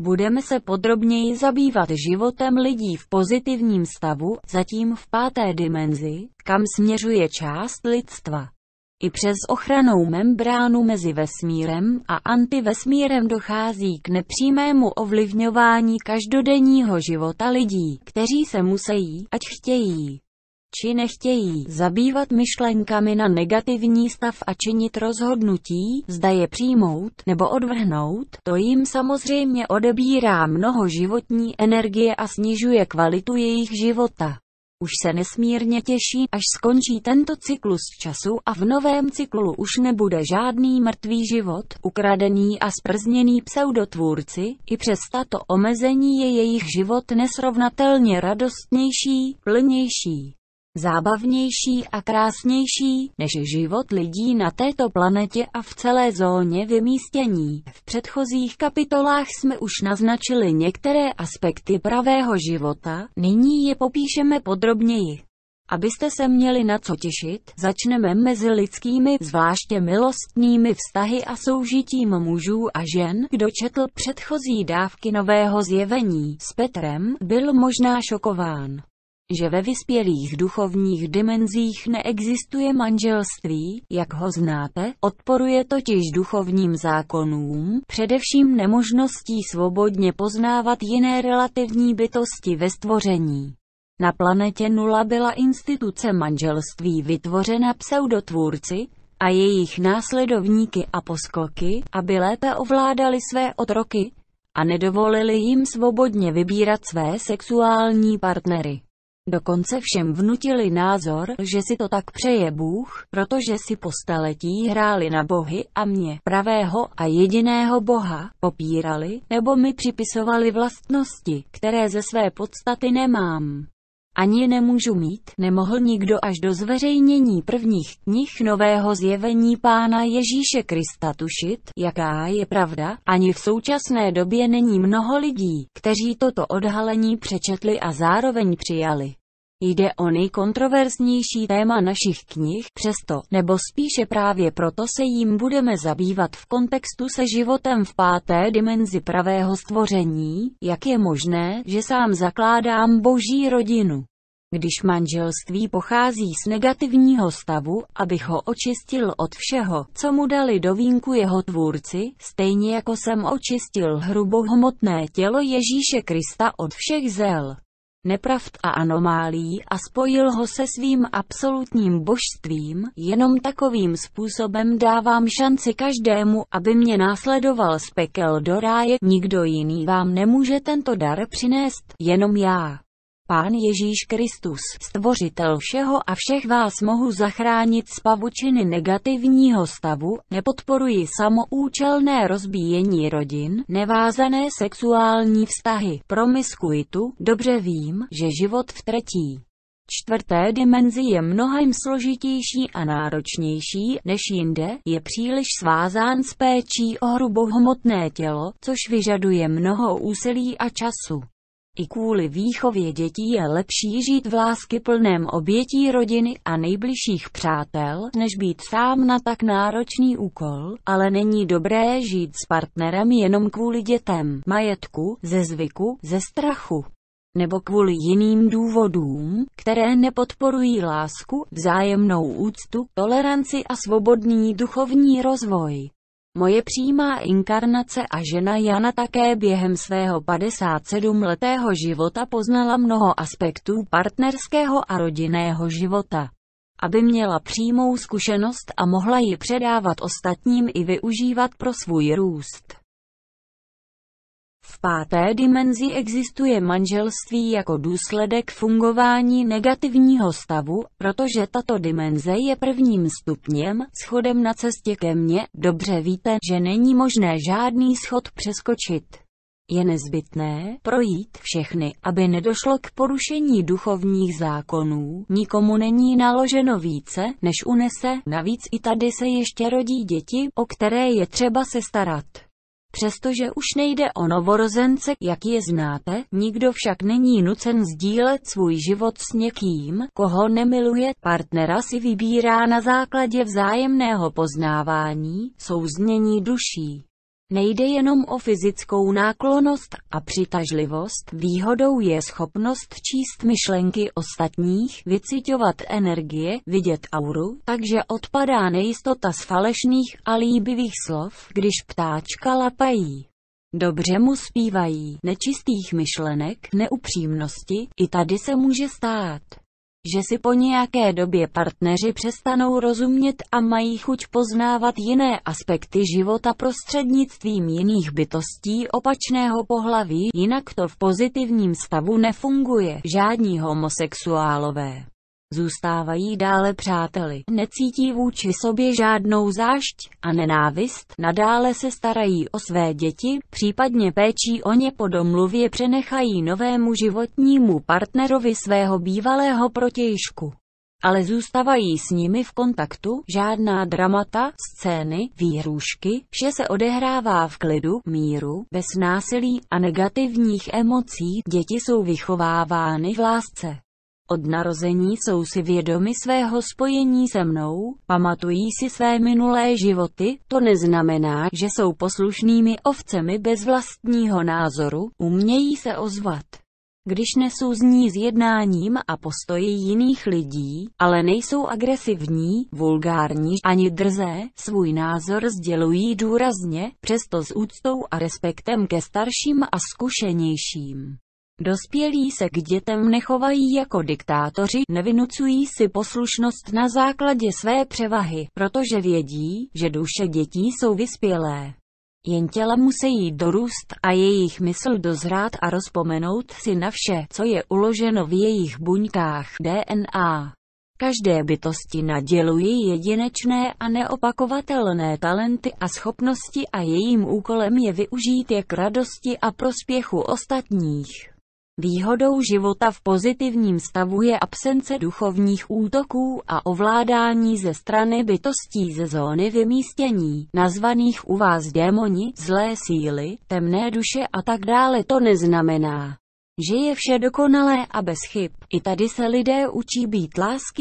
Budeme se podrobněji zabývat životem lidí v pozitivním stavu, zatím v páté dimenzi, kam směřuje část lidstva. I přes ochranou membránu mezi vesmírem a antivesmírem dochází k nepřímému ovlivňování každodenního života lidí, kteří se musí, ať chtějí, či nechtějí zabývat myšlenkami na negativní stav a činit rozhodnutí, zda je přijmout nebo odvrhnout, to jim samozřejmě odebírá mnoho životní energie a snižuje kvalitu jejich života. Už se nesmírně těší, až skončí tento cyklus času a v novém cyklu už nebude žádný mrtvý život, ukradený a sprzněný pseudotvůrci, i přes tato omezení je jejich život nesrovnatelně radostnější, plnější zábavnější a krásnější, než život lidí na této planetě a v celé zóně vymístění. V předchozích kapitolách jsme už naznačili některé aspekty pravého života, nyní je popíšeme podrobněji. Abyste se měli na co těšit, začneme mezi lidskými, zvláště milostnými vztahy a soužitím mužů a žen. Kdo četl předchozí dávky nového zjevení s Petrem, byl možná šokován že ve vyspělých duchovních dimenzích neexistuje manželství, jak ho znáte, odporuje totiž duchovním zákonům, především nemožností svobodně poznávat jiné relativní bytosti ve stvoření. Na planetě Nula byla instituce manželství vytvořena pseudotvůrci, a jejich následovníky a poskoky, aby lépe ovládali své otroky a nedovolili jim svobodně vybírat své sexuální partnery. Dokonce všem vnutili názor, že si to tak přeje Bůh, protože si po staletí hráli na bohy a mě, pravého a jediného boha, popírali, nebo mi připisovali vlastnosti, které ze své podstaty nemám ani je nemůžu mít, nemohl nikdo až do zveřejnění prvních knih nového zjevení Pána Ježíše Krista tušit, jaká je pravda, ani v současné době není mnoho lidí, kteří toto odhalení přečetli a zároveň přijali. Jde o nejkontroverznější téma našich knih, přesto, nebo spíše právě proto se jím budeme zabývat v kontextu se životem v páté dimenzi pravého stvoření, jak je možné, že sám zakládám boží rodinu. Když manželství pochází z negativního stavu, abych ho očistil od všeho, co mu dali do vínku jeho tvůrci, stejně jako jsem očistil hrubohmotné tělo Ježíše Krista od všech zel nepravd a anomálí a spojil ho se svým absolutním božstvím, jenom takovým způsobem dávám šanci každému, aby mě následoval z pekel do ráje, nikdo jiný vám nemůže tento dar přinést, jenom já. Pán Ježíš Kristus, stvořitel všeho a všech vás mohu zachránit z pavučiny negativního stavu, nepodporuji samoučelné rozbíjení rodin, nevázané sexuální vztahy, promiskuitu, dobře vím, že život v třetí čtvrté dimenzi je mnohem složitější a náročnější než jinde, je příliš svázán s péčí o hrubohmotné tělo, což vyžaduje mnoho úsilí a času. I kvůli výchově dětí je lepší žít v lásky plném obětí rodiny a nejbližších přátel, než být sám na tak náročný úkol, ale není dobré žít s partnerem jenom kvůli dětem, majetku, ze zvyku, ze strachu nebo kvůli jiným důvodům, které nepodporují lásku, vzájemnou úctu, toleranci a svobodný duchovní rozvoj. Moje přímá inkarnace a žena Jana také během svého 57-letého života poznala mnoho aspektů partnerského a rodinného života. Aby měla přímou zkušenost a mohla ji předávat ostatním i využívat pro svůj růst. V páté dimenzi existuje manželství jako důsledek fungování negativního stavu, protože tato dimenze je prvním stupněm, schodem na cestě ke mně, dobře víte, že není možné žádný schod přeskočit. Je nezbytné projít všechny, aby nedošlo k porušení duchovních zákonů, nikomu není naloženo více, než unese, navíc i tady se ještě rodí děti, o které je třeba se starat. Přestože už nejde o novorozence, jak je znáte, nikdo však není nucen sdílet svůj život s někým, koho nemiluje. Partnera si vybírá na základě vzájemného poznávání, souznění duší. Nejde jenom o fyzickou náklonost a přitažlivost, výhodou je schopnost číst myšlenky ostatních, vycitovat energie, vidět auru, takže odpadá nejistota z falešných a líbivých slov, když ptáčka lapají. Dobře mu zpívají nečistých myšlenek, neupřímnosti, i tady se může stát že si po nějaké době partneři přestanou rozumět a mají chuť poznávat jiné aspekty života prostřednictvím jiných bytostí opačného pohlaví, jinak to v pozitivním stavu nefunguje. Žádní homosexuálové Zůstávají dále přáteli, necítí vůči sobě žádnou zášť a nenávist, nadále se starají o své děti, případně péčí o ně po domluvě přenechají novému životnímu partnerovi svého bývalého protějšku ale zůstávají s nimi v kontaktu, žádná dramata, scény, výhrůžky, vše se odehrává v klidu, míru, bez násilí a negativních emocí, děti jsou vychovávány v lásce. Od narození jsou si vědomi svého spojení se mnou, pamatují si své minulé životy, to neznamená, že jsou poslušnými ovcemi bez vlastního názoru, umějí se ozvat. Když nesouzní s jednáním a postoji jiných lidí, ale nejsou agresivní, vulgární ani drzé, svůj názor sdělují důrazně, přesto s úctou a respektem ke starším a zkušenějším. Dospělí se k dětem nechovají jako diktátoři, nevinucují si poslušnost na základě své převahy, protože vědí, že duše dětí jsou vyspělé. Jen těla musí dorůst a jejich mysl dozrát a rozpomenout si na vše, co je uloženo v jejich buňkách DNA. Každé bytosti nadělují jedinečné a neopakovatelné talenty a schopnosti a jejím úkolem je využít je k radosti a prospěchu ostatních. Výhodou života v pozitivním stavu je absence duchovních útoků a ovládání ze strany bytostí ze zóny vymístění, nazvaných u vás démoni, zlé síly, temné duše a tak dále. To neznamená, že je vše dokonalé a bez chyb. I tady se lidé učí být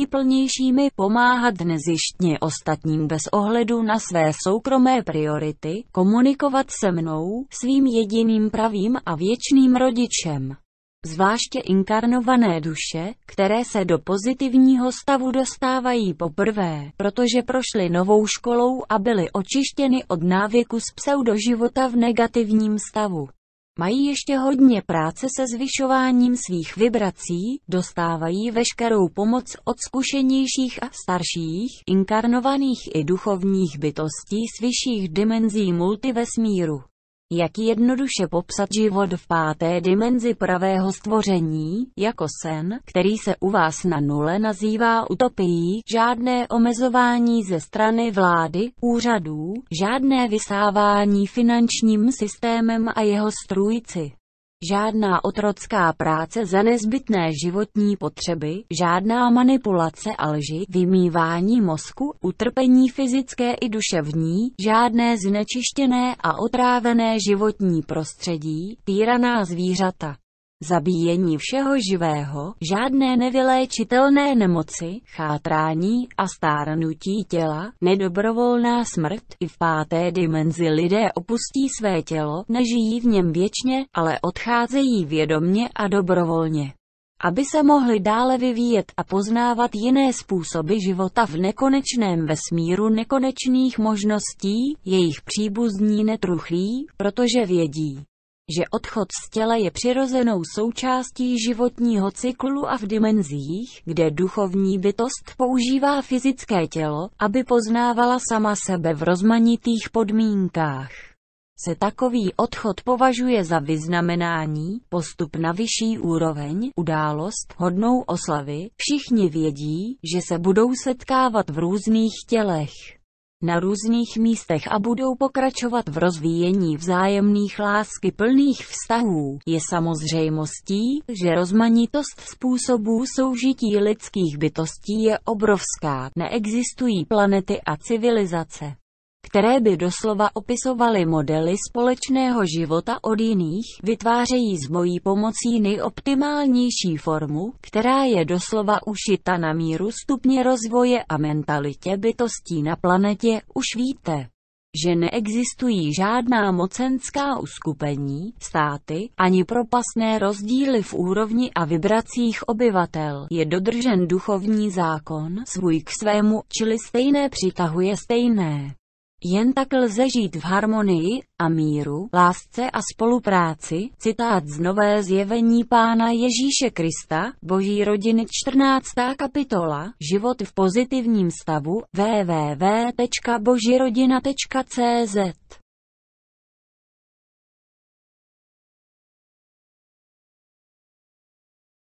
plnějšími, pomáhat nezištně ostatním bez ohledu na své soukromé priority, komunikovat se mnou, svým jediným pravým a věčným rodičem zvláště inkarnované duše, které se do pozitivního stavu dostávají poprvé, protože prošly novou školou a byly očištěny od návyku z pseudoživota v negativním stavu. Mají ještě hodně práce se zvyšováním svých vibrací, dostávají veškerou pomoc od zkušenějších a starších, inkarnovaných i duchovních bytostí s vyšších dimenzí multivesmíru. Jak jednoduše popsat život v páté dimenzi pravého stvoření, jako sen, který se u vás na nule nazývá utopií, žádné omezování ze strany vlády, úřadů, žádné vysávání finančním systémem a jeho strůjci žádná otrocká práce za nezbytné životní potřeby, žádná manipulace a lži, vymývání mozku, utrpení fyzické i duševní, žádné znečištěné a otrávené životní prostředí, týraná zvířata zabíjení všeho živého, žádné nevyléčitelné nemoci, chátrání a stárnutí těla, nedobrovolná smrt. I v páté dimenzi lidé opustí své tělo, nežijí v něm věčně, ale odcházejí vědomně a dobrovolně aby se mohli dále vyvíjet a poznávat jiné způsoby života v nekonečném vesmíru nekonečných možností, jejich příbuzní netruchlí, protože vědí, že odchod z těla je přirozenou součástí životního cyklu a v dimenzích, kde duchovní bytost používá fyzické tělo, aby poznávala sama sebe v rozmanitých podmínkách. Se takový odchod považuje za vyznamenání, postup na vyšší úroveň, událost, hodnou oslavy, všichni vědí, že se budou setkávat v různých tělech na různých místech a budou pokračovat v rozvíjení vzájemných lásky plných vztahů. Je samozřejmostí, že rozmanitost způsobů soužití lidských bytostí je obrovská. Neexistují planety a civilizace které by doslova opisovaly modely společného života od jiných, vytvářejí s mojí pomocí nejoptimálnější formu, která je doslova ušita na míru stupně rozvoje a mentalitě bytostí na planetě, už víte že neexistují žádná mocenská uskupení, státy, ani propasné rozdíly v úrovni a vibracích obyvatel. Je dodržen duchovní zákon, svůj k svému, čili stejné přitahuje stejné. Jen tak lze žít v harmonii a míru, lásce a spolupráci, citát z nové zjevení Pána Ježíše Krista, Boží rodiny 14. kapitola, život v pozitivním stavu, www.božirodina.cz